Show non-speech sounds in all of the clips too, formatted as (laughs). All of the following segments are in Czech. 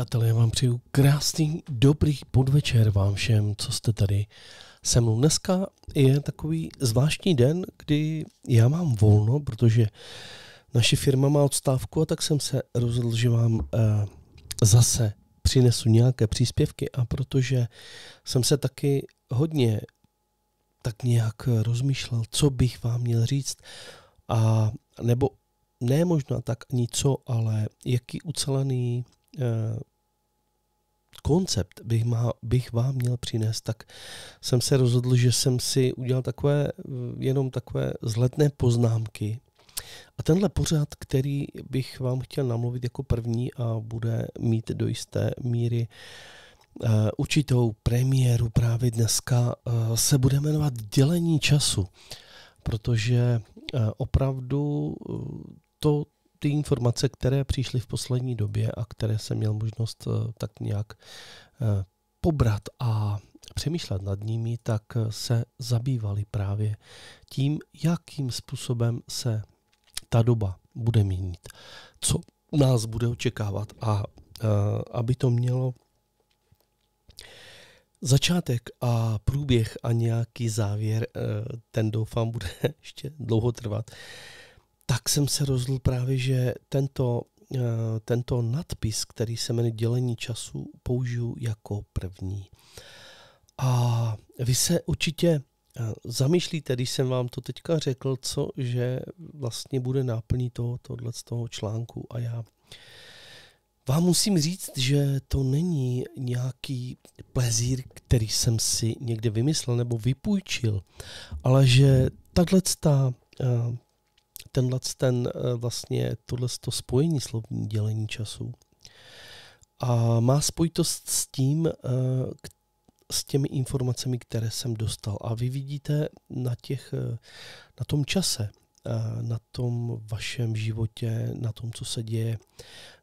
přátelé, já vám přeju krásný, dobrý podvečer vám všem, co jste tady se mnou. Dneska je takový zvláštní den, kdy já mám volno, protože naše firma má odstávku a tak jsem se rozhodl, že vám eh, zase přinesu nějaké příspěvky a protože jsem se taky hodně tak nějak rozmýšlel, co bych vám měl říct a nebo ne možná tak ani co, ale jaký ucelený eh, koncept bych, má, bych vám měl přinést, tak jsem se rozhodl, že jsem si udělal takové, eh, jenom takové zletné poznámky. A tenhle pořad, který bych vám chtěl namluvit jako první a bude mít do jisté míry eh, určitou premiéru právě dneska, eh, se bude jmenovat Dělení času, protože opravdu to ty informace, které přišly v poslední době a které jsem měl možnost eh, tak nějak eh, pobrat a přemýšlet nad nimi, tak eh, se zabývali právě tím, jakým způsobem se ta doba bude měnit, co nás bude očekávat a aby to mělo Začátek a průběh a nějaký závěr, ten doufám bude (laughs) ještě dlouho trvat tak jsem se rozhodl právě, že tento, eh, tento nadpis, který se jmenuje Dělení času, použiju jako první. A vy se určitě eh, zamýšlíte, když jsem vám to teďka řekl, co, že vlastně bude náplní toho, z toho článku a já vám musím říct, že to není nějaký plezír, který jsem si někde vymyslel nebo vypůjčil, ale že tahle eh, tenhle ten eh, vlastně tohle to spojení slovní dělení času. A má spojitost s tím, eh, s těmi informacemi, které jsem dostal. A vy vidíte na, těch, eh, na tom čase, na tom vašem životě, na tom, co se děje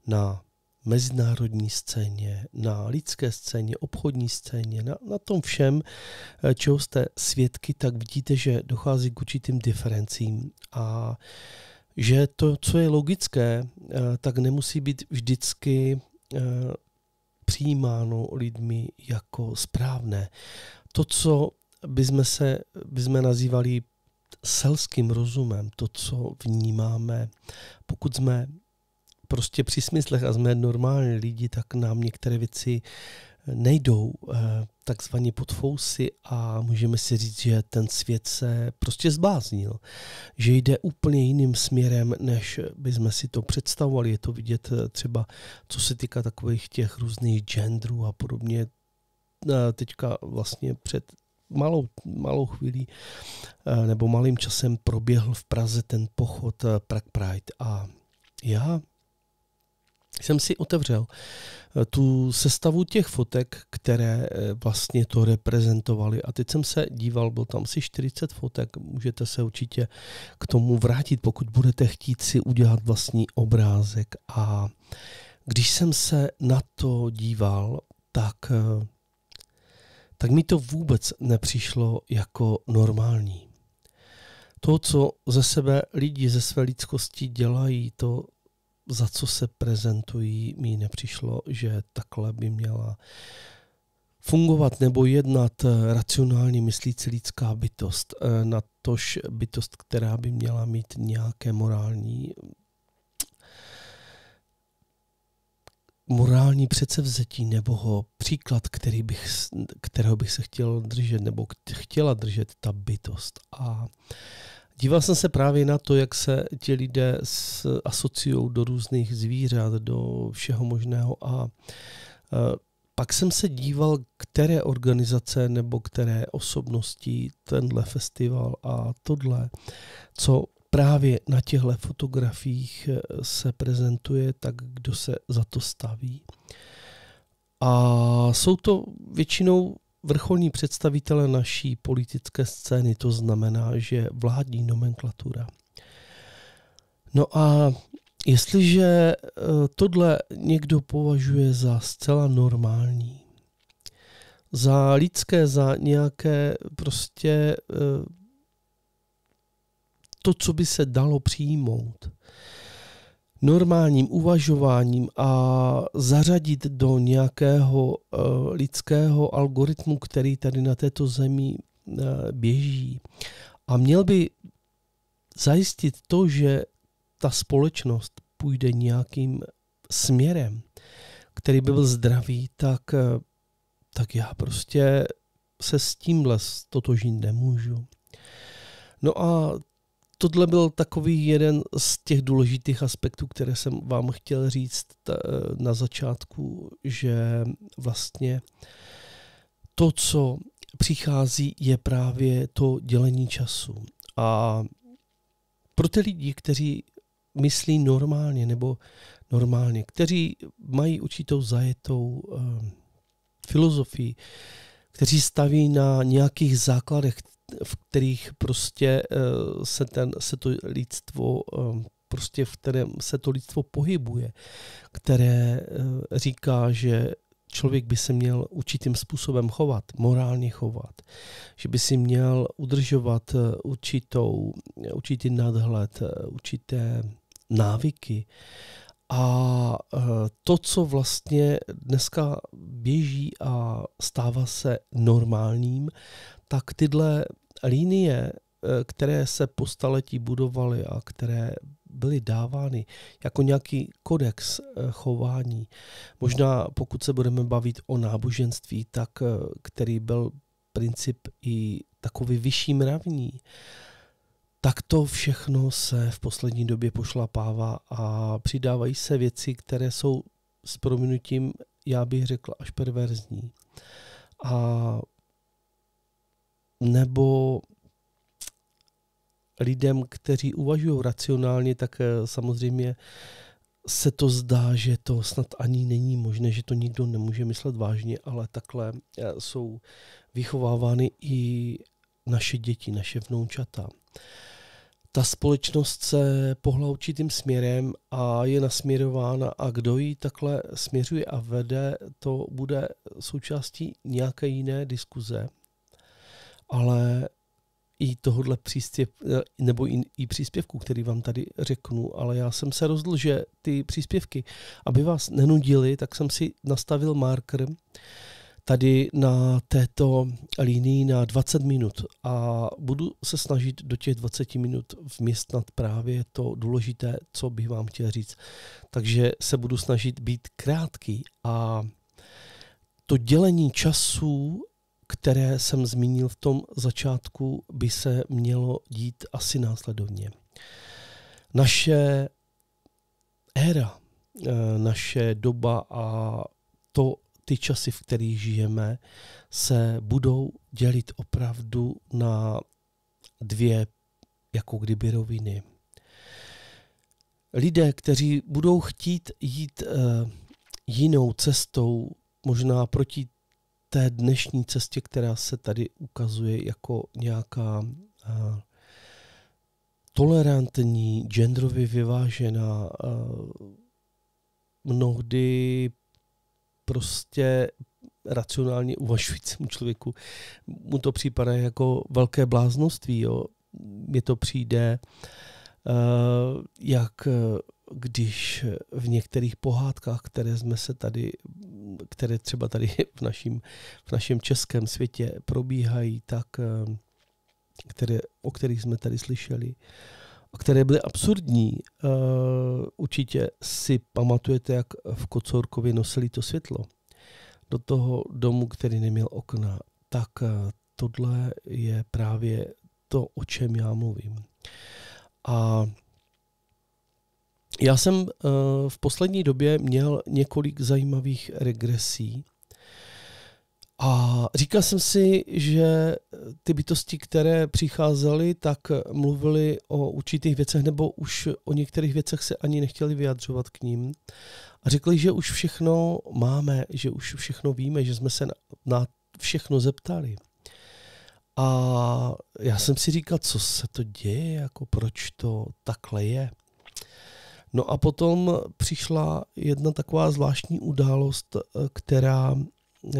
na mezinárodní scéně, na lidské scéně, obchodní scéně, na, na tom všem, eh, čeho jste svědky, tak vidíte, že dochází k určitým diferencím a že to, co je logické, eh, tak nemusí být vždycky eh, přijímáno lidmi jako správné. To, co jsme, se, jsme nazývali selským rozumem, to, co vnímáme, pokud jsme prostě při smyslech a jsme normální lidi, tak nám některé věci nejdou eh, takzvaně pod fousy a můžeme si říct, že ten svět se prostě zbáznil, že jde úplně jiným směrem, než by jsme si to představovali. Je to vidět eh, třeba, co se týká takových těch různých genderů a podobně. Eh, teďka vlastně před malou, malou chvílí nebo malým časem proběhl v Praze ten pochod Prague Pride a já jsem si otevřel eh, tu sestavu těch fotek, které eh, vlastně to reprezentovaly. A teď jsem se díval, byl tam asi 40 fotek, můžete se určitě k tomu vrátit, pokud budete chtít si udělat vlastní obrázek. A když jsem se na to díval, tak, eh, tak mi to vůbec nepřišlo jako normální. To, co ze sebe lidi, ze své lidskosti dělají, to za co se prezentují, mi nepřišlo, že takhle by měla fungovat nebo jednat eh, racionálně myslící lidská bytost, eh, na tož bytost, která by měla mít nějaké morální morální předsevzetí nebo ho příklad, který bych, kterého bych se chtěl držet nebo chtěla držet ta bytost. A Díval jsem se právě na to, jak se ti lidé asociují do různých zvířat, do všeho možného a e, pak jsem se díval, které organizace nebo které osobnosti tenhle festival a tohle, co právě na těchto fotografiích e, se prezentuje, tak kdo se za to staví. A jsou to většinou vrcholní představitele naší politické scény, to znamená, že vládní nomenklatura. No a jestliže e, tohle někdo považuje za zcela normální, za lidské, za nějaké prostě e, to, co by se dalo přijmout, normálním uvažováním a zařadit do nějakého eh, lidského algoritmu, který tady na této zemi eh, běží. A měl by zajistit to, že ta společnost půjde nějakým směrem, který by byl zdravý, tak, eh, tak já prostě se s tímhle totožit nemůžu. No a tohle byl takový jeden z těch důležitých aspektů, které jsem vám chtěl říct eh, na začátku, že vlastně to, co přichází, je právě to dělení času. A pro ty lidi, kteří myslí normálně nebo normálně, kteří mají určitou zajetou eh, filozofii, kteří staví na nějakých základech, v kterých prostě eh, se, ten, se to lidstvo eh, prostě v kterém se to lidstvo pohybuje, které eh, říká, že člověk by se měl určitým způsobem chovat, morálně chovat, že by si měl udržovat určitou, určitý nadhled, určité návyky. A to, co vlastně dneska běží a stává se normálním, tak tyhle linie, eh, které se po staletí budovaly a které byly dávány jako nějaký kodex eh, chování. Možná pokud se budeme bavit o náboženství, tak eh, který byl princip i takový vyšší mravní, tak to všechno se v poslední době pošlapává a přidávají se věci, které jsou s prominutím, já bych řekl, až perverzní. A nebo lidem, kteří uvažují racionálně, tak eh, samozřejmě se to zdá, že to snad ani není možné, že to nikdo nemůže myslet vážně, ale takhle eh, jsou vychovávány i naše děti, naše vnoučata. Ta společnost se pohla určitým směrem a je nasměrována a kdo ji takhle směřuje a vede, to bude součástí nějaké jiné diskuze ale i tohohle přístěv, eh, nebo i, i příspěvku, který vám tady řeknu, ale já jsem se rozhodl, že ty příspěvky, aby vás nenudili, tak jsem si nastavil marker tady na této linii na 20 minut a budu se snažit do těch 20 minut vměstnat právě to důležité, co bych vám chtěl říct. Takže se budu snažit být krátký a to dělení času které jsem zmínil v tom začátku, by se mělo dít asi následovně. Naše éra, eh, naše doba a to, ty časy, v kterých žijeme, se budou dělit opravdu na dvě jako kdyby roviny. Lidé, kteří budou chtít jít eh, jinou cestou, možná proti té dnešní cestě, která se tady ukazuje jako nějaká eh, tolerantní, genderově vyvážená, eh, mnohdy prostě racionálně uvažujícímu člověku mu to připadá jako velké bláznoství. Jo. Mně to přijde uh, Eh, jak eh, když v některých pohádkách, které jsme se tady, které třeba tady (laughs) v našem, v našem českém světě probíhají, tak eh, které, o kterých jsme tady slyšeli, a které byly absurdní. Určitě si pamatujete, jak v Kocourkově nosili to světlo do toho domu, který neměl okna. Tak tohle je právě to, o čem já mluvím. A já jsem eh, v poslední době měl několik zajímavých regresí. A říkal jsem si, že eh, ty bytosti, které přicházely, tak mluvili o určitých věcech, nebo už o některých věcech se ani nechtěli vyjadřovat k ním. A řekli, že už všechno máme, že už všechno víme, že jsme se na všechno zeptali. A já jsem si říkal, co se to děje, jako proč to takhle je. No a potom přišla jedna taková zvláštní událost, eh, která eh,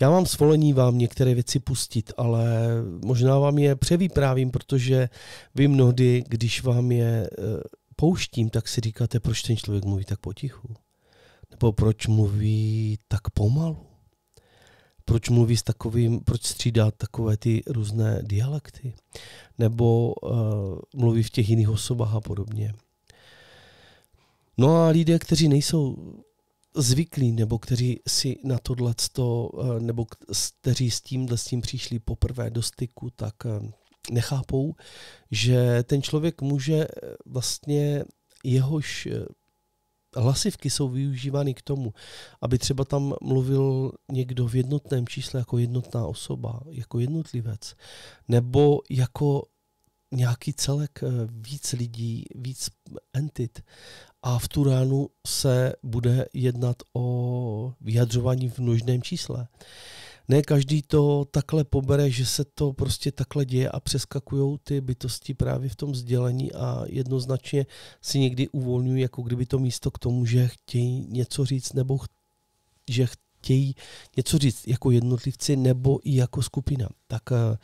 já mám svolení vám některé věci pustit, ale možná vám je převyprávím, protože vy mnohdy, když vám je eh, pouštím, tak si říkáte, proč ten člověk mluví tak potichu? Nebo proč mluví tak pomalu? proč mluví s takovým, proč střídá takové ty různé dialekty, nebo uh, mluví v těch jiných osobách a podobně. No a lidé, kteří nejsou zvyklí, nebo kteří si na tohle, eh, nebo kteří s tím, s tím přišli poprvé do styku, tak eh, nechápou, že ten člověk může vlastně jehož hlasivky jsou využívány k tomu, aby třeba tam mluvil někdo v jednotném čísle jako jednotná osoba, jako jednotlivec, nebo jako nějaký celek eh, víc lidí, víc entit. A v tu ránu se bude jednat o vyjadřování v množném čísle ne každý to takhle pobere, že se to prostě takhle děje a přeskakují ty bytosti právě v tom vzdělení a jednoznačně si někdy uvolňují jako kdyby to místo k tomu, že chtějí něco říct nebo ch- že chtějí něco říct jako jednotlivci nebo i jako skupina. Tak eh,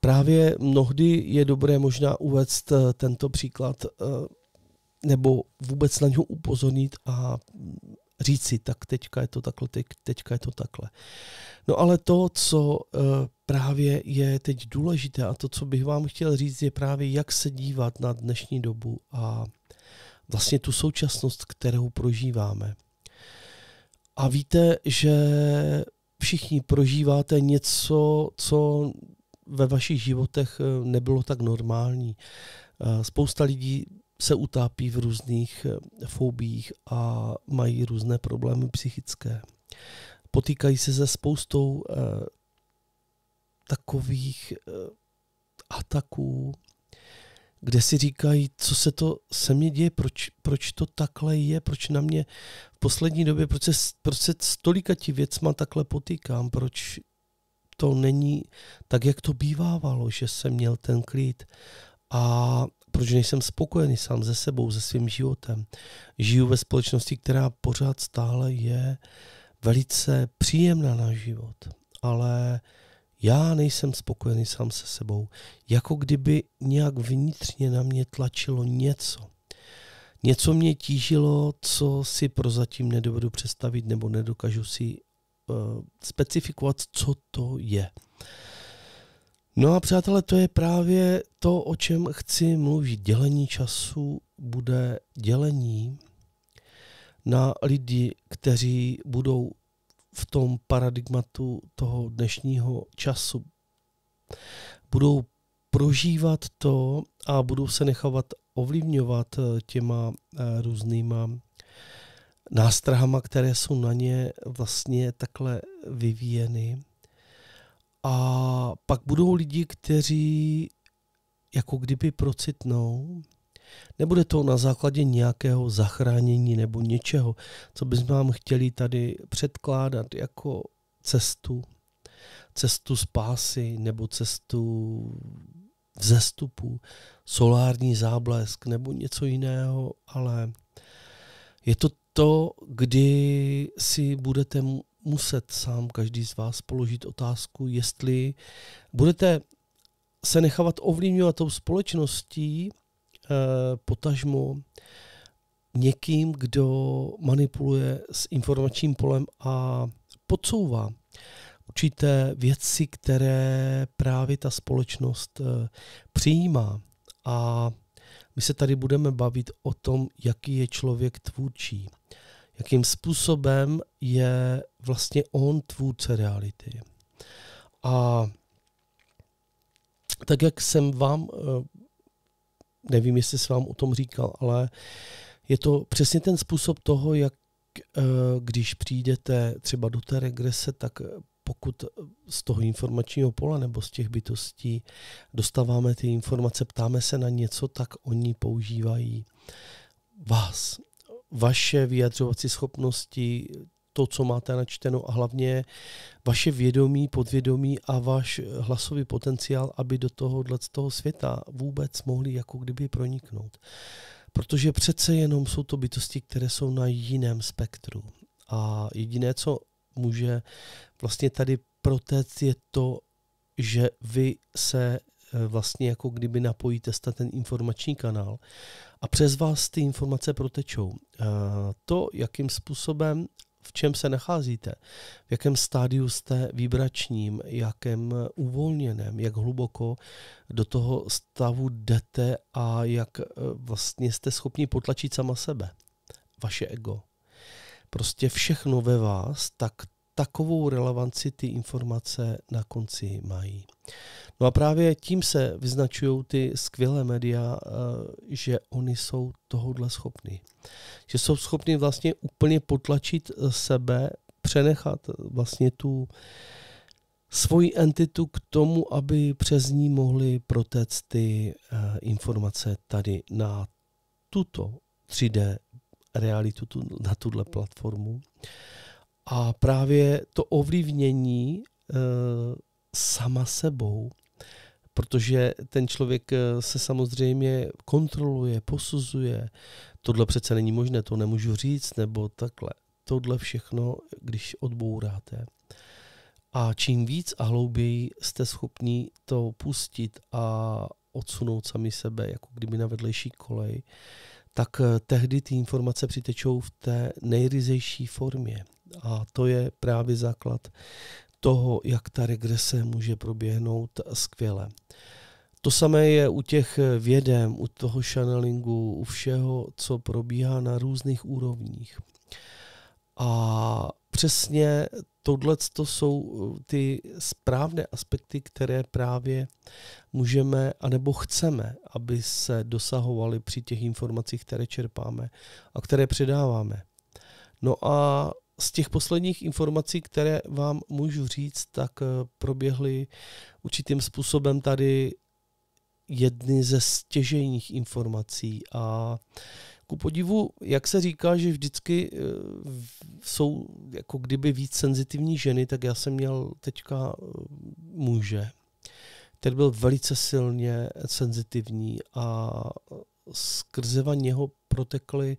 právě mnohdy je dobré možná uvést eh, tento příklad eh, nebo vůbec na něho upozornit a říct si, tak teďka je to takhle, teď, teďka je to takhle. No ale to, co eh, právě je teď důležité a to, co bych vám chtěl říct, je právě, jak se dívat na dnešní dobu a vlastně tu současnost, kterou prožíváme. A víte, že všichni prožíváte něco, co ve vašich životech eh, nebylo tak normální. Eh, spousta lidí se utápí v různých eh, fobích a mají různé problémy psychické. Potýkají se se spoustou eh, takových eh, ataků, kde si říkají, co se to se mně děje, proč, proč to takhle je, proč na mě v poslední době, proč se, proč se s tolika ti věcma takhle potýkám, proč to není tak, jak to bývávalo, že jsem měl ten klid. A protože nejsem spokojený sám se sebou, se svým životem. Žiju ve společnosti, která pořád stále je velice příjemná na život, ale já nejsem spokojený sám se sebou. Jako kdyby nějak vnitřně na mě tlačilo něco. Něco mě tížilo, co si prozatím nedovedu představit nebo nedokážu si uh, specifikovat, co to je. Uh, No a přátelé, to je právě to, o čem chci mluvit. Dělení času bude dělení na lidi, kteří budou v tom paradigmatu toho dnešního času. Budou prožívat to a budou se nechávat ovlivňovat eh, těma eh, různýma nástrahama, které jsou na ně vlastně takhle vyvíjeny a pak budou lidi, kteří jako kdyby procitnou. Nebude to na základě nějakého zachránění nebo něčeho, co bychom vám chtěli tady předkládat jako cestu. Cestu spásy nebo cestu vzestupu, solární záblesk nebo něco jiného, ale je to to, kdy si budete muset sám každý z vás položit otázku, jestli budete se nechávat ovlivňovat tou společností, eh, potažmo někým, kdo manipuluje s informačním polem a podsouvá určité věci, které právě ta společnost eh, přijímá. A my se tady budeme bavit o tom, jaký je člověk tvůrčí, jakým způsobem je vlastně on tvůrce reality. A tak, jak jsem vám, eh, nevím, jestli jsem vám o tom říkal, ale je to přesně ten způsob toho, jak eh, když přijdete třeba do té regrese, tak pokud z toho informačního pole nebo z těch bytostí dostáváme ty informace, ptáme se na něco, tak oni používají vás, vaše vyjadřovací schopnosti, to, co máte načteno a hlavně vaše vědomí, podvědomí a váš hlasový potenciál, aby do tohohle z toho světa vůbec mohli jako kdyby proniknout. Protože přece jenom jsou to bytosti, které jsou na jiném spektru. A jediné, co může vlastně tady protéct, je to, že vy se eh, vlastně jako kdyby napojíte na ten informační kanál a přes vás ty informace protečou. Eh, to, jakým způsobem v čem se nacházíte, v jakém stádiu jste vibračním, jakém uvolněném, jak hluboko do toho stavu jdete a jak eh, vlastně jste schopni potlačit sama sebe, vaše ego. Prostě všechno ve vás, tak takovou relevanci ty informace na konci mají. No a právě tím se vyznačují ty skvělé média, eh, že oni jsou tohodle schopní. Že jsou schopni vlastně úplně potlačit eh, sebe, přenechat eh, vlastně tu svoji entitu k tomu, aby přes ní mohli protéct ty informace tady na tuto 3D realitu, na tuhle platformu. A právě to ovlivnění sama sebou, protože ten člověk eh, se samozřejmě kontroluje, posuzuje. Tohle přece není možné, to nemůžu říct, nebo takhle. Tohle všechno, když odbouráte. A čím víc a hlouběji jste schopni to pustit a odsunout sami sebe, jako kdyby na vedlejší kolej, tak eh, tehdy ty informace přitečou v té nejryzejší formě. A to je právě základ toho, jak ta regrese může proběhnout skvěle. To samé je u těch vědem, u toho channelingu, u všeho, co probíhá na různých úrovních. A přesně tohle to jsou eh, ty správné aspekty, které právě můžeme anebo chceme, aby se dosahovaly při těch informacích, které čerpáme a které předáváme. No a z těch posledních informací, které vám můžu říct, tak eh, proběhly určitým způsobem tady jedny ze stěžejních informací a ku podivu, jak se říká, že vždycky eh, jsou jako kdyby víc senzitivní ženy, tak já jsem měl teďka eh, muže, který byl velice silně senzitivní a skrze něho protekly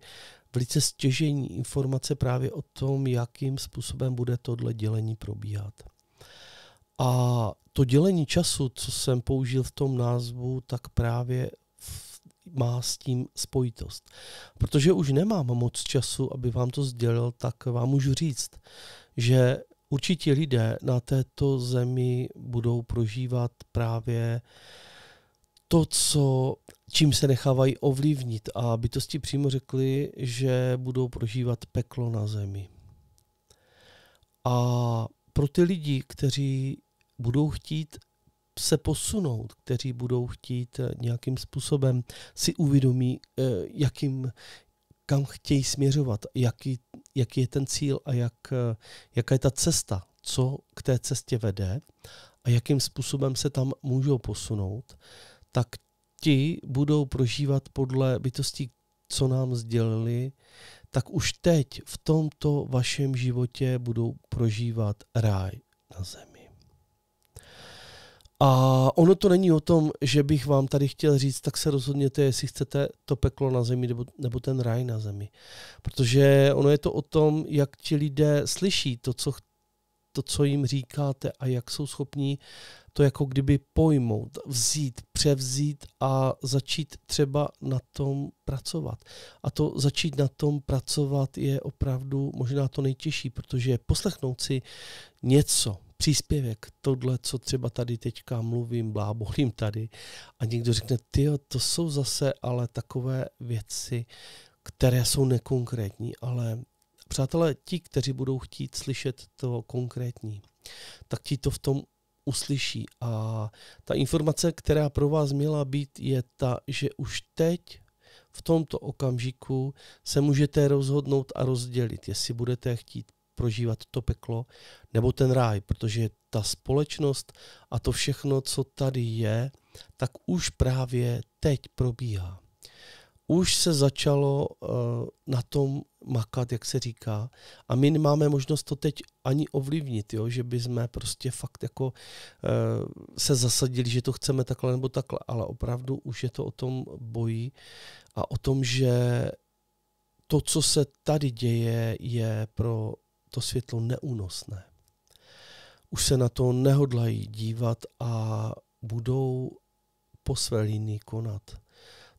velice stěžení informace právě o tom, jakým způsobem bude tohle dělení probíhat. A to dělení času, co jsem použil v tom názvu, tak právě má s tím spojitost. Protože už nemám moc času, aby vám to sdělil, tak vám můžu říct, že určitě lidé na této zemi budou prožívat právě uh, to, co, čím se nechávají ovlivnit a bytosti přímo řekli, že budou prožívat peklo na zemi. A pro ty lidi, kteří budou chtít se posunout, kteří budou chtít eh, nějakým způsobem si uvědomí, eh, jakým, kam chtějí směřovat, jaký, jaký je ten cíl a jak, eh, jaká je ta cesta, co k té cestě vede a jakým způsobem se tam můžou posunout, tak ti budou prožívat podle bytostí, co nám sdělili, tak už teď v tomto vašem životě budou prožívat ráj na zemi. A ono to není o tom, že bych vám tady chtěl říct, tak se rozhodněte, jestli chcete to peklo na zemi nebo, nebo ten ráj na zemi. Protože ono je to o tom, jak ti lidé slyší to, co to, co jim říkáte a jak jsou schopní to jako kdyby pojmout, vzít, převzít a začít třeba na tom pracovat. A to začít na tom pracovat je opravdu možná to nejtěžší, protože poslechnout si něco, příspěvek, tohle, co třeba tady teďka mluvím, blábolím tady a někdo řekne, ty to jsou zase ale takové věci, které jsou nekonkrétní, ale Přátelé, ti, kteří budou chtít slyšet to konkrétní, tak ti to v tom uslyší. A ta informace, která pro vás měla být, je ta, že už teď v tomto okamžiku se můžete rozhodnout a rozdělit, jestli budete chtít prožívat to peklo nebo ten ráj, protože ta společnost a to všechno, co tady je, tak už právě teď probíhá už se začalo uh, na tom makat, jak se říká. A my nemáme možnost to teď ani ovlivnit, jo? že by jsme prostě fakt jako uh, se zasadili, že to chceme takhle nebo takhle, ale opravdu už je to o tom boji a o tom, že to, co se tady děje, je pro to světlo neúnosné. Už se na to nehodlají dívat a budou po své linii konat.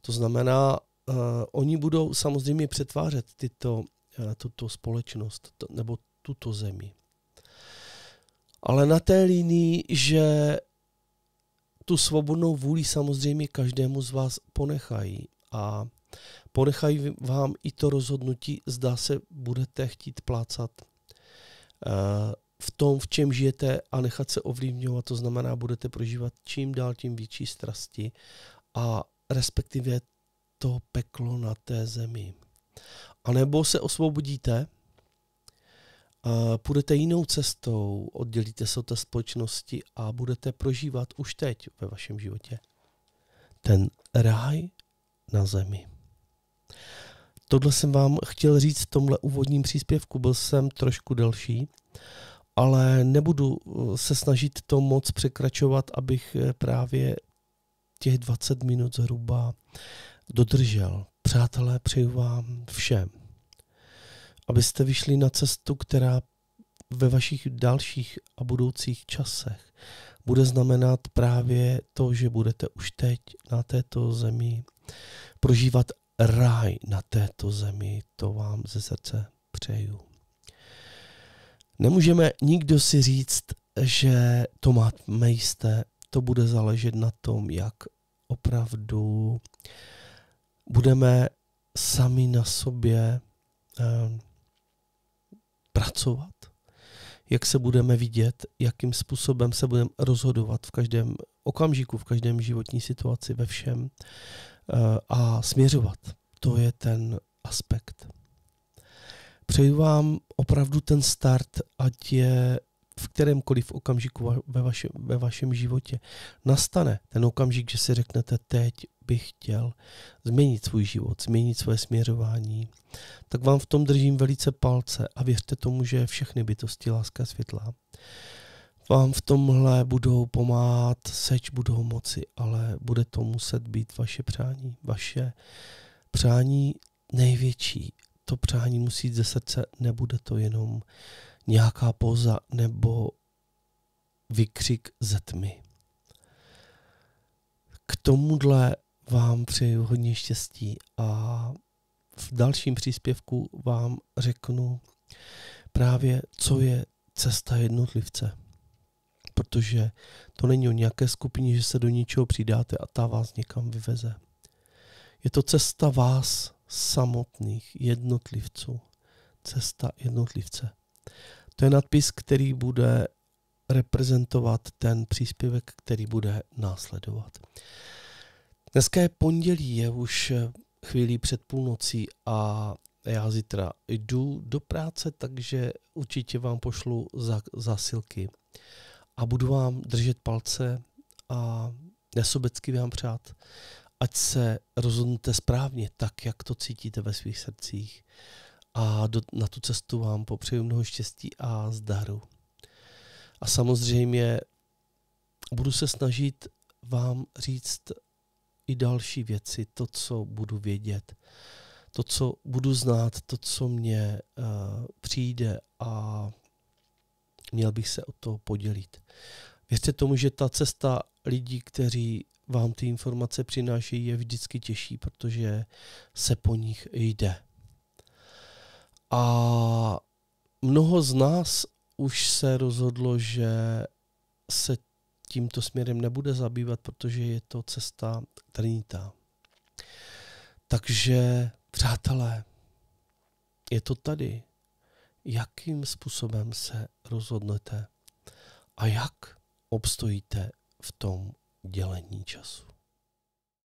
To znamená, uh, oni budou samozřejmě přetvářet tyto, uh, tuto společnost to, nebo tuto zemi. Ale na té linii, že tu svobodnou vůli samozřejmě každému z vás ponechají a ponechají vám i to rozhodnutí, zda se budete chtít plácat eh, v tom, v čem žijete a nechat se ovlivňovat, to znamená, budete prožívat čím dál tím větší strasti a respektive to peklo na té zemi. A nebo se osvobodíte, půjdete jinou cestou, oddělíte se od té společnosti a budete prožívat už teď ve vašem životě ten ráj na zemi. Tohle jsem vám chtěl říct v tomhle úvodním příspěvku, byl jsem trošku delší, ale nebudu eh, se snažit to moc překračovat, abych eh, právě těch 20 minut zhruba dodržel. Přátelé, přeju vám všem, abyste vyšli na cestu, která ve vašich dalších a budoucích časech bude znamenat právě to, že budete už teď na této zemi prožívat ráj na této zemi. To vám ze srdce přeju. Nemůžeme nikdo si říct, že to máte, to bude záležet na tom, jak opravdu budeme sami na sobě eh, pracovat, jak se budeme vidět, jakým způsobem se budeme rozhodovat v každém okamžiku, v každém životní situaci, ve všem eh, a směřovat. To je ten aspekt. Přeju vám opravdu ten start, ať je v kterémkoliv okamžiku ve, vaše, ve vašem životě nastane ten okamžik, že si řeknete teď bych chtěl změnit svůj život, změnit svoje směřování, tak vám v tom držím velice palce a věřte tomu, že všechny bytosti láska světla vám v tomhle budou pomáhat, seč budou moci, ale bude to muset být vaše přání. Vaše přání největší. To přání musí jít ze srdce, nebude to jenom nějaká poza nebo vykřik ze tmy. K tomuhle vám přeju hodně štěstí a v dalším příspěvku vám řeknu právě, co je cesta jednotlivce. Protože to není o nějaké skupině, že se do něčeho přidáte a ta vás někam vyveze. Je to cesta vás samotných jednotlivců. Cesta jednotlivce. To je nadpis, který bude reprezentovat ten příspěvek, který bude následovat. Dneska je pondělí, je už eh, chvílí před půlnocí a já zítra jdu do práce, takže určitě vám pošlu zásilky. A budu vám držet palce a nesobecky vám přát, ať se rozhodnete správně, tak jak to cítíte ve svých srdcích. A do, na tu cestu vám popřeju mnoho štěstí a zdaru. A samozřejmě budu se snažit vám říct i další věci, to, co budu vědět, to, co budu znát, to, co mě uh, eh, přijde a měl bych se o to podělit. Věřte tomu, že ta cesta lidí, kteří vám ty informace přinášejí, je vždycky těžší, protože se po nich jde. A mnoho z nás už se rozhodlo, že se tímto směrem nebude zabývat, protože je to cesta trnitá. Takže, přátelé, je to tady. Jakým způsobem se rozhodnete a jak obstojíte v tom dělení času?